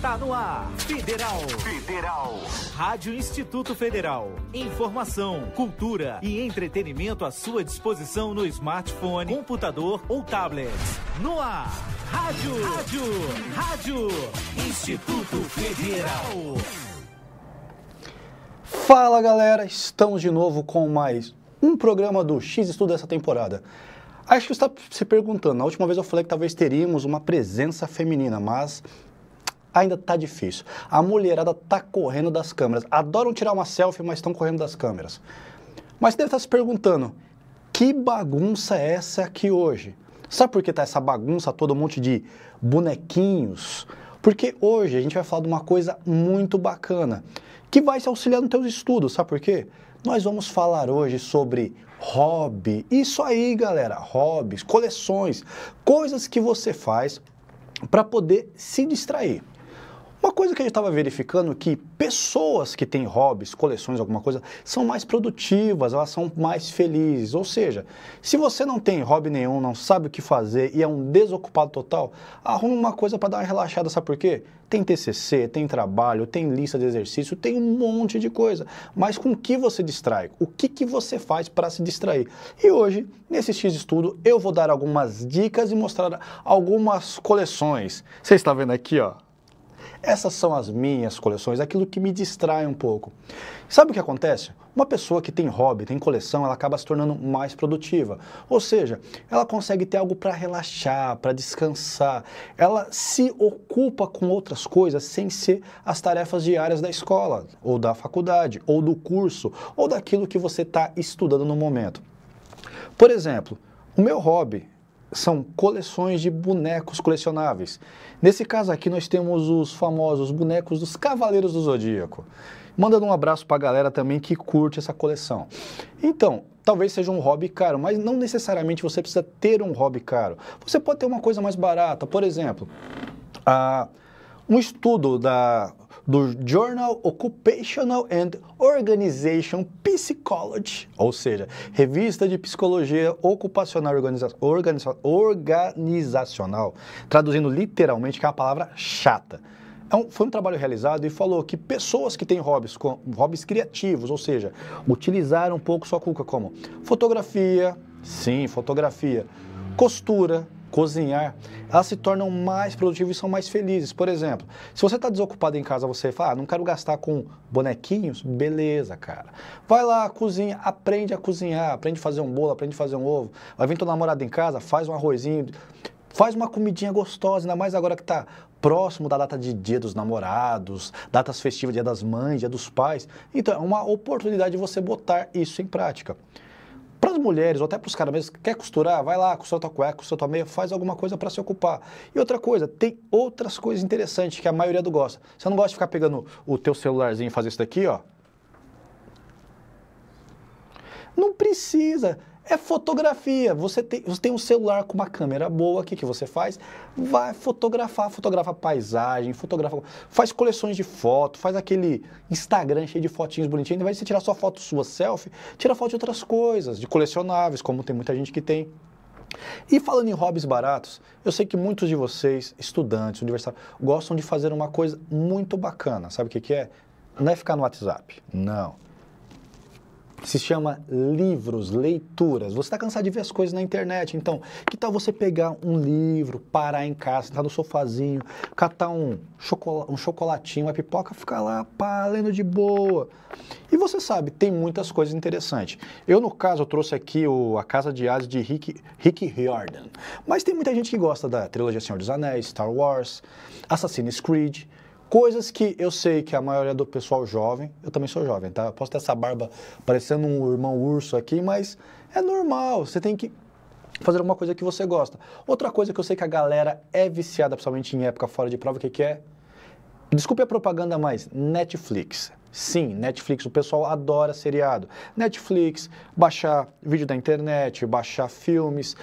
Está no ar. Federal. Federal. Rádio Instituto Federal. Informação, cultura e entretenimento à sua disposição no smartphone, computador ou tablet. No ar. Rádio. Rádio. Rádio. Instituto Federal. Fala galera, estamos de novo com mais um programa do X Estudo dessa temporada. Acho que você está se perguntando, na última vez eu falei que talvez teríamos uma presença feminina, mas ainda tá difícil. A mulherada tá correndo das câmeras. Adoram tirar uma selfie, mas estão correndo das câmeras. Mas você deve estar tá se perguntando: que bagunça é essa aqui hoje? Sabe por que tá essa bagunça, todo um monte de bonequinhos? Porque hoje a gente vai falar de uma coisa muito bacana que vai se auxiliar nos teus estudos, sabe por quê? Nós vamos falar hoje sobre hobby. Isso aí, galera, hobbies, coleções, coisas que você faz para poder se distrair. Uma coisa que a gente estava verificando que pessoas que têm hobbies, coleções, alguma coisa, são mais produtivas, elas são mais felizes. Ou seja, se você não tem hobby nenhum, não sabe o que fazer e é um desocupado total, arruma uma coisa para dar uma relaxada, sabe por quê? Tem TCC, tem trabalho, tem lista de exercício, tem um monte de coisa. Mas com que você distrai? O que, que você faz para se distrair? E hoje, nesse X Estudo, eu vou dar algumas dicas e mostrar algumas coleções. Você está vendo aqui, ó, essas são as minhas coleções, aquilo que me distrai um pouco. Sabe o que acontece? Uma pessoa que tem hobby, tem coleção, ela acaba se tornando mais produtiva. Ou seja, ela consegue ter algo para relaxar, para descansar. Ela se ocupa com outras coisas sem ser as tarefas diárias da escola, ou da faculdade, ou do curso, ou daquilo que você está estudando no momento. Por exemplo, o meu hobby são coleções de bonecos colecionáveis. Nesse caso aqui nós temos os famosos bonecos dos Cavaleiros do Zodíaco. Mandando um abraço para a galera também que curte essa coleção. Então, talvez seja um hobby caro, mas não necessariamente você precisa ter um hobby caro. Você pode ter uma coisa mais barata, por exemplo, a ah, um estudo da do Journal Occupational and Organization Psychology, ou seja, Revista de Psicologia Ocupacional Organiza Organiza Organizacional, traduzindo literalmente, que é uma palavra chata. É um, foi um trabalho realizado e falou que pessoas que têm hobbies, com, hobbies criativos, ou seja, utilizaram um pouco sua cuca como fotografia, sim, fotografia, costura, cozinhar, elas se tornam mais produtivas e são mais felizes. Por exemplo, se você está desocupado em casa, você fala, ah, não quero gastar com bonequinhos, beleza, cara. Vai lá, cozinha, aprende a cozinhar, aprende a fazer um bolo, aprende a fazer um ovo. Vai vir tua namorada em casa, faz um arrozinho, faz uma comidinha gostosa, ainda mais agora que está próximo da data de dia dos namorados, datas festivas, dia das mães, dia dos pais. Então, é uma oportunidade de você botar isso em prática para as mulheres, ou até para os caras mesmo, quer costurar, vai lá, costura tua cueca, costura tua meia, faz alguma coisa para se ocupar. E outra coisa, tem outras coisas interessantes que a maioria do gosta. Você não gosta de ficar pegando o teu celularzinho e fazer isso daqui, ó? Não precisa. É fotografia. Você tem, você tem um celular com uma câmera boa, o que, que você faz? Vai fotografar, fotografa paisagem, fotografa, faz coleções de foto, faz aquele Instagram cheio de fotinhos bonitinhos. Ao invés de você tirar só foto sua selfie, tira foto de outras coisas, de colecionáveis, como tem muita gente que tem. E falando em hobbies baratos, eu sei que muitos de vocês, estudantes, universitários, gostam de fazer uma coisa muito bacana. Sabe o que, que é? Não é ficar no WhatsApp. Não se chama livros, leituras. Você está cansado de ver as coisas na internet, então que tal você pegar um livro, parar em casa, sentar no sofazinho, catar um, um chocolatinho, uma pipoca, ficar lá pá, lendo de boa. E você sabe, tem muitas coisas interessantes. Eu, no caso, trouxe aqui o A Casa de As de Rick, Rick Riordan. Mas tem muita gente que gosta da trilogia Senhor dos Anéis, Star Wars, Assassin's Creed. Coisas que eu sei que a maioria do pessoal jovem, eu também sou jovem, tá? Eu posso ter essa barba parecendo um irmão urso aqui, mas é normal, você tem que fazer alguma coisa que você gosta. Outra coisa que eu sei que a galera é viciada, principalmente em época fora de prova, o que, que é? Desculpe a propaganda, mas Netflix. Sim, Netflix, o pessoal adora seriado. Netflix, baixar vídeo da internet, baixar filmes,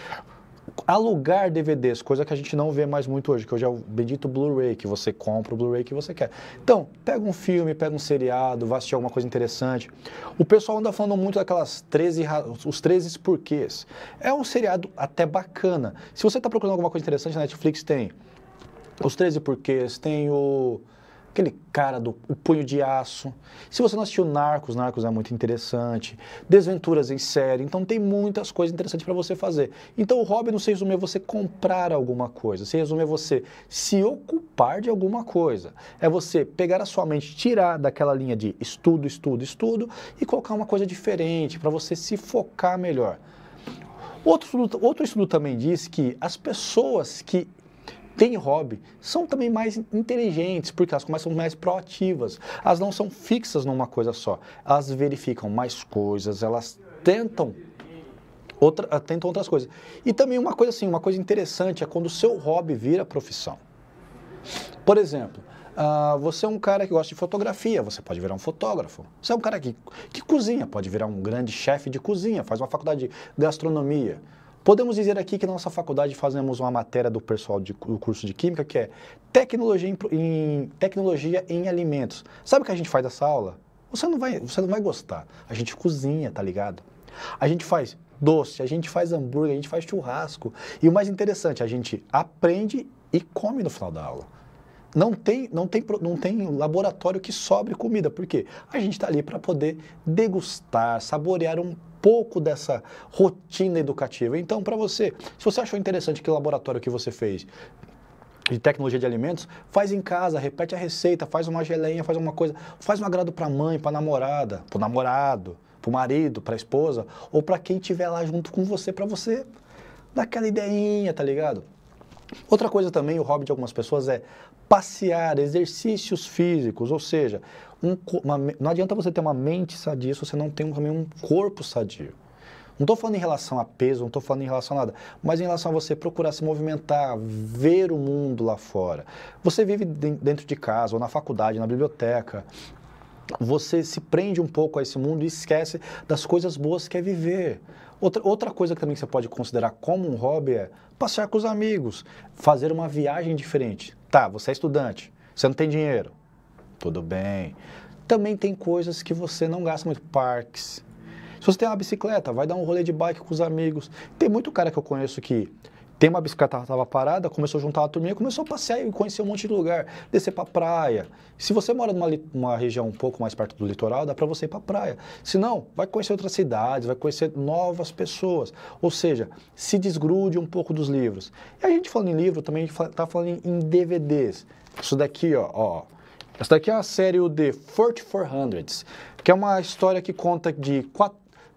alugar DVDs, coisa que a gente não vê mais muito hoje, que hoje é o bendito Blu-ray, que você compra o Blu-ray que você quer. Então, pega um filme, pega um seriado, vai assistir alguma coisa interessante. O pessoal anda falando muito daquelas 13, os 13 porquês. É um seriado até bacana. Se você está procurando alguma coisa interessante, a Netflix tem os 13 porquês, tem o aquele cara do punho de aço. Se você não assistiu Narcos, Narcos é muito interessante. Desventuras em série. Então tem muitas coisas interessantes para você fazer. Então o hobby não se resume a é você comprar alguma coisa. Se resume a é você se ocupar de alguma coisa. É você pegar a sua mente, tirar daquela linha de estudo, estudo, estudo e colocar uma coisa diferente para você se focar melhor. Outro outro estudo também diz que as pessoas que têm hobby são também mais inteligentes, porque elas começam mais proativas. Elas não são fixas numa coisa só. Elas verificam mais coisas, elas tentam outra, ah, tentam outras coisas. E também uma coisa assim, uma coisa interessante é quando o seu hobby vira profissão. Por exemplo, uh, você é um cara que gosta de fotografia, você pode virar um fotógrafo. Você é um cara que, que cozinha, pode virar um grande chefe de cozinha, faz uma faculdade de gastronomia. Podemos dizer aqui que na nossa faculdade fazemos uma matéria do pessoal de, do curso de Química que é tecnologia em, em, tecnologia em alimentos. Sabe o que a gente faz dessa aula? Você não, vai, você não vai gostar. A gente cozinha, tá ligado? A gente faz doce, a gente faz hambúrguer, a gente faz churrasco. E o mais interessante, a gente aprende e come no final da aula. Não tem, não tem, não tem laboratório que sobre comida, porque a gente está ali para poder degustar, saborear um pouco dessa rotina educativa. Então, para você, se você achou interessante que laboratório que você fez de tecnologia de alimentos, faz em casa, repete a receita, faz uma geleinha, faz alguma coisa, faz um agrado para a mãe, para a namorada, para o namorado, para o marido, para a esposa, ou para quem estiver lá junto com você, para você dar aquela ideinha, tá ligado? Outra coisa também, o hobby de algumas pessoas é passear, exercícios físicos, ou seja, um, uma, não adianta você ter uma mente sadia se você não tem também um corpo sadio. Não estou falando em relação a peso, não estou falando em relação a nada, mas em relação a você procurar se movimentar, ver o mundo lá fora. Você vive dentro de casa, ou na faculdade, na biblioteca. Você se prende um pouco a esse mundo e esquece das coisas boas que é viver. Outra, outra coisa que também você pode considerar como um hobby é passear com os amigos, fazer uma viagem diferente. Tá, você é estudante, você não tem dinheiro, tudo bem. Também tem coisas que você não gasta muito, parques. Se você tem uma bicicleta, vai dar um rolê de bike com os amigos. Tem muito cara que eu conheço que tem uma bicicleta estava parada, começou a juntar a turminha, começou a passear e conhecer um monte de lugar, descer para praia. Se você mora numa região um pouco mais perto do litoral, dá para você ir para praia. Se não, vai conhecer outras cidades, vai conhecer novas pessoas. Ou seja, se desgrude um pouco dos livros. E a gente falando em livro, também está falando em DVDs. Isso daqui, ó, ó essa daqui é a série de 4400, que é uma história que conta de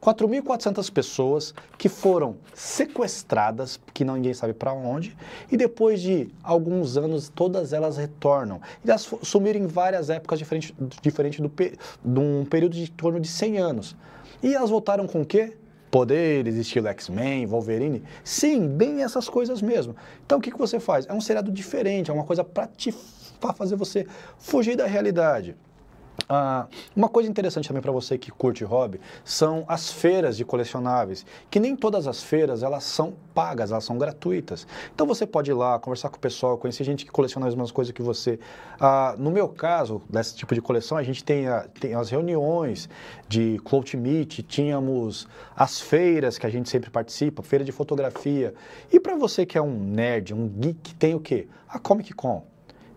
4.400 pessoas que foram sequestradas, que não, ninguém sabe para onde, e depois de alguns anos todas elas retornam. E elas sumiram em várias épocas diferentes diferente do, de um período de torno de 100 anos. E elas voltaram com o quê? poderes, estilo X-Men, Wolverine. Sim, bem essas coisas mesmo. Então o que, que você faz? É um seriado diferente, é uma coisa para te para fazer você fugir da realidade. Ah, uma coisa interessante também para você que curte hobby são as feiras de colecionáveis, que nem todas as feiras elas são pagas, elas são gratuitas. Então você pode ir lá, conversar com o pessoal, conhecer gente que coleciona as mesmas coisas que você. Ah, no meu caso, desse tipo de coleção, a gente tem, a, tem as reuniões de Clout Meet, tínhamos as feiras que a gente sempre participa, feira de fotografia. E para você que é um nerd, um geek, tem o quê? A Comic Con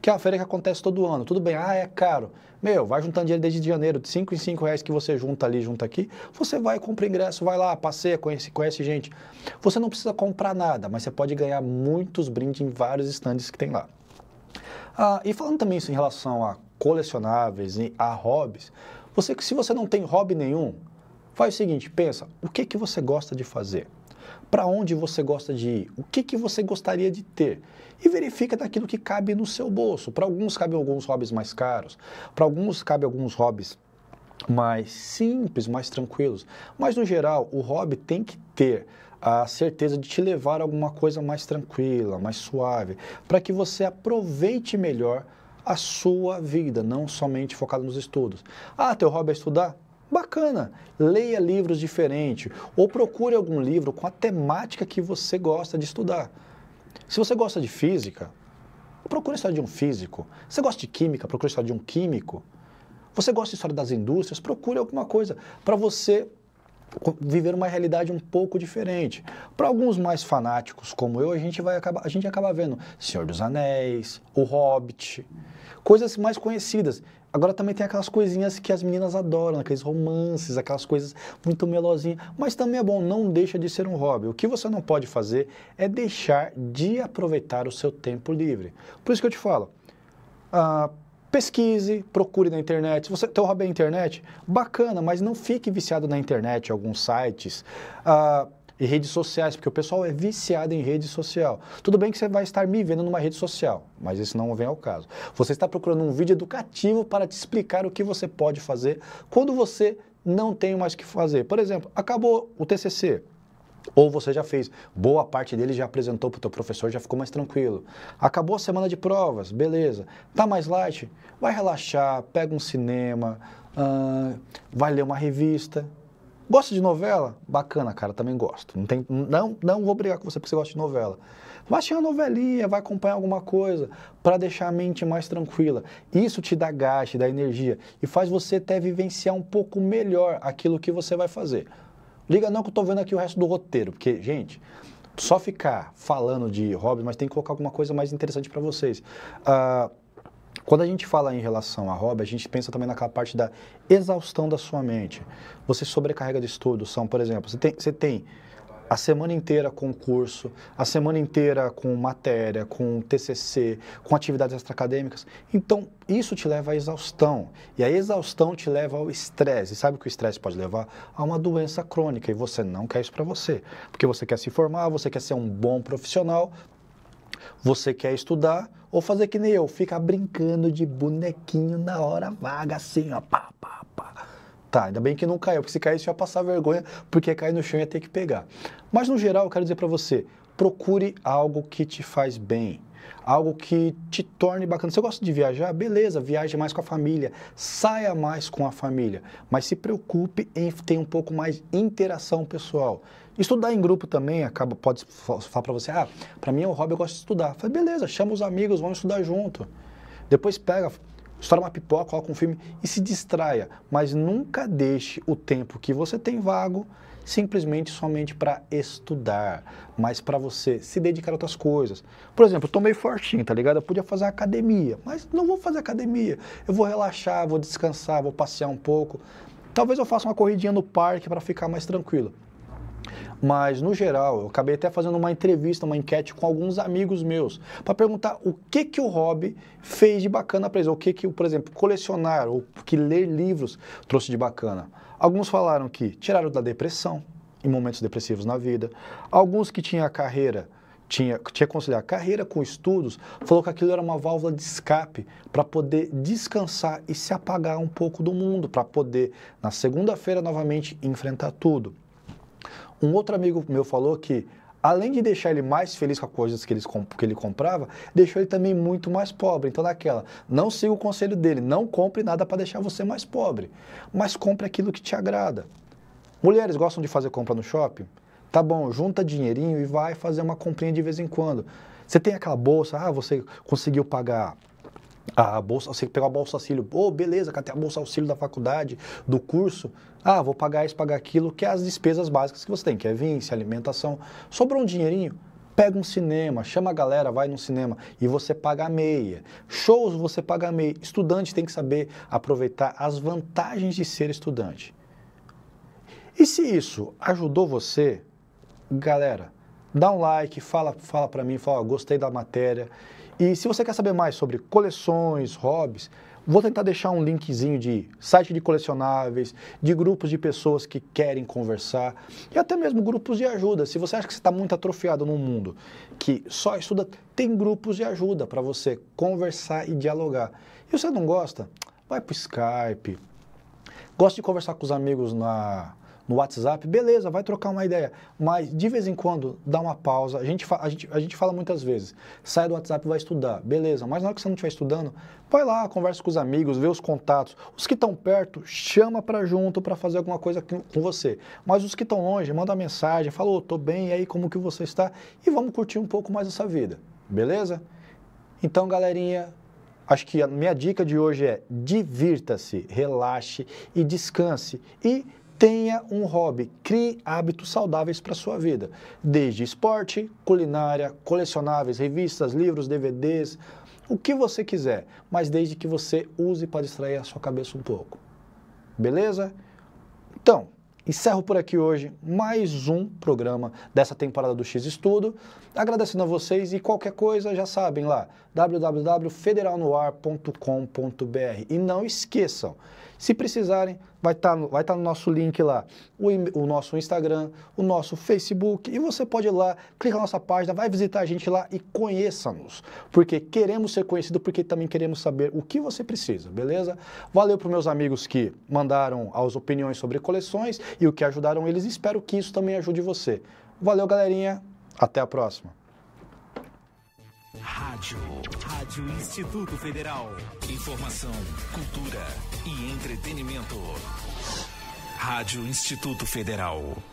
que é uma feira que acontece todo ano. Tudo bem, ah, é caro. Meu, vai juntando dinheiro desde janeiro, de 5 em 5 reais que você junta ali, junta aqui, você vai, compra ingresso, vai lá, passeia, conhece, conhece gente. Você não precisa comprar nada, mas você pode ganhar muitos brindes em vários stands que tem lá. Ah, e falando também isso em relação a colecionáveis e a hobbies, você, se você não tem hobby nenhum, faz o seguinte, pensa, o que, que você gosta de fazer? para onde você gosta de ir, o que, que você gostaria de ter. E verifica daquilo que cabe no seu bolso. Para alguns cabem alguns hobbies mais caros, para alguns cabe alguns hobbies mais simples, mais tranquilos. Mas no geral, o hobby tem que ter a certeza de te levar a alguma coisa mais tranquila, mais suave, para que você aproveite melhor a sua vida, não somente focado nos estudos. Ah, teu hobby é estudar? bacana. Leia livros diferentes ou procure algum livro com a temática que você gosta de estudar. Se você gosta de física, procure a história de um físico. Se você gosta de química, procure a história de um químico. Você gosta de história das indústrias, procure alguma coisa para você viver uma realidade um pouco diferente. Para alguns mais fanáticos como eu, a gente vai acabar, a gente acaba vendo Senhor dos Anéis, O Hobbit, coisas mais conhecidas. Agora também tem aquelas coisinhas que as meninas adoram, aqueles romances, aquelas coisas muito melosinhas. Mas também é bom, não deixa de ser um hobby. O que você não pode fazer é deixar de aproveitar o seu tempo livre. Por isso que eu te falo, ah, pesquise, procure na internet. Se você teu hobby é internet, bacana, mas não fique viciado na internet, alguns sites. Uh, e redes sociais, porque o pessoal é viciado em rede social. Tudo bem que você vai estar me vendo numa rede social, mas isso não vem ao caso. Você está procurando um vídeo educativo para te explicar o que você pode fazer quando você não tem mais o que fazer. Por exemplo, acabou o TCC, ou você já fez, boa parte dele já apresentou para o teu professor, já ficou mais tranquilo. Acabou a semana de provas, beleza. Tá mais light? Vai relaxar, pega um cinema, uh, vai ler uma revista. Gosta de novela? Bacana, cara, também gosto. Não, tem, não, não vou brigar com você porque você gosta de novela. Vai assistir uma novelinha, vai acompanhar alguma coisa para deixar a mente mais tranquila. Isso te dá gás, te dá energia e faz você até vivenciar um pouco melhor aquilo que você vai fazer. Liga não que eu estou vendo aqui o resto do roteiro, porque, gente, só ficar falando de hobbies, mas tem que colocar alguma coisa mais interessante para vocês. Uh, quando a gente fala em relação a hobby, a gente pensa também naquela parte da exaustão da sua mente. Você sobrecarrega de estudo, são, por exemplo, você tem, você tem a semana inteira com curso, a semana inteira com matéria, com TCC, com atividades extracadêmicas. Então, isso te leva à exaustão. E a exaustão te leva ao estresse. E sabe que o estresse pode levar a uma doença crônica e você não quer isso para você. Porque você quer se formar, você quer ser um bom profissional, você quer estudar ou fazer que nem eu, ficar brincando de bonequinho na hora vaga assim, ó, pá, pá, pá. Tá, ainda bem que não caiu, porque se caísse ia passar vergonha, porque cair no chão ia ter que pegar. Mas no geral, eu quero dizer para você, procure algo que te faz bem, algo que te torne bacana. Você gosta de viajar? Beleza, viaje mais com a família, saia mais com a família, mas se preocupe em ter um pouco mais de interação pessoal. Estudar em grupo também acaba pode falar para você, ah, para mim é um hobby, eu gosto de estudar. Fala, beleza, chama os amigos, vamos estudar junto. Depois pega, estoura uma pipoca, coloca um filme e se distraia, mas nunca deixe o tempo que você tem vago simplesmente somente para estudar, mas para você se dedicar a outras coisas. Por exemplo, eu tô meio fortinho, tá ligado? Eu podia fazer academia, mas não vou fazer academia. Eu vou relaxar, vou descansar, vou passear um pouco. Talvez eu faça uma corridinha no parque para ficar mais tranquilo. Mas, no geral, eu acabei até fazendo uma entrevista, uma enquete com alguns amigos meus, para perguntar o que que o hobby fez de bacana para eles, o que que, por exemplo, colecionar ou que ler livros trouxe de bacana. Alguns falaram que tiraram da depressão, em momentos depressivos na vida. Alguns que tinham a carreira, tinha, tinha que conciliar a carreira com estudos, falou que aquilo era uma válvula de escape para poder descansar e se apagar um pouco do mundo, para poder, na segunda-feira, novamente enfrentar tudo. Um outro amigo meu falou que, além de deixar ele mais feliz com as coisas que ele, que ele comprava, deixou ele também muito mais pobre. Então, naquela, não siga o conselho dele, não compre nada para deixar você mais pobre, mas compre aquilo que te agrada. Mulheres gostam de fazer compra no shopping? Tá bom, junta dinheirinho e vai fazer uma comprinha de vez em quando. Você tem aquela bolsa, ah, você conseguiu pagar a bolsa, você pegar o bolsa auxílio, oh, beleza, até a bolsa auxílio da faculdade, do curso, ah, vou pagar isso, pagar aquilo, que é as despesas básicas que você tem, que é vince, alimentação, sobrou um dinheirinho, pega um cinema, chama a galera, vai no cinema e você paga a meia. Shows você paga a meia. Estudante tem que saber aproveitar as vantagens de ser estudante. E se isso ajudou você, galera, dá um like, fala, fala para mim, fala, gostei da matéria. E se você quer saber mais sobre coleções, hobbies, vou tentar deixar um linkzinho de site de colecionáveis, de grupos de pessoas que querem conversar e até mesmo grupos de ajuda. Se você acha que você está muito atrofiado no mundo, que só estuda, tem grupos de ajuda para você conversar e dialogar. E você não gosta? Vai para o Skype. Gosta de conversar com os amigos na no WhatsApp, beleza, vai trocar uma ideia. Mas de vez em quando dá uma pausa. A gente, a gente, a gente fala muitas vezes, sai do WhatsApp e vai estudar, beleza. Mas na hora que você não estiver estudando, vai lá, conversa com os amigos, vê os contatos. Os que estão perto, chama para junto para fazer alguma coisa com você. Mas os que estão longe, manda mensagem, fala, ô, oh, tô bem, e aí como que você está? E vamos curtir um pouco mais essa vida, beleza? Então, galerinha, acho que a minha dica de hoje é divirta-se, relaxe e descanse. E Tenha um hobby, crie hábitos saudáveis para a sua vida, desde esporte, culinária, colecionáveis, revistas, livros, DVDs, o que você quiser, mas desde que você use para distrair a sua cabeça um pouco. Beleza? Então, encerro por aqui hoje mais um programa dessa temporada do X Estudo, agradecendo a vocês e qualquer coisa já sabem lá, www.federalnoar.com.br. E não esqueçam, se precisarem, vai estar tá, vai tá no nosso link lá, o, o, nosso Instagram, o nosso Facebook, e você pode ir lá, clica na nossa página, vai visitar a gente lá e conheça-nos, porque queremos ser conhecidos, porque também queremos saber o que você precisa, beleza? Valeu para meus amigos que mandaram as opiniões sobre coleções e o que ajudaram eles, espero que isso também ajude você. Valeu, galerinha, até a próxima! Rádio. Rádio Instituto Federal. Informação, cultura e entretenimento. Rádio Instituto Federal.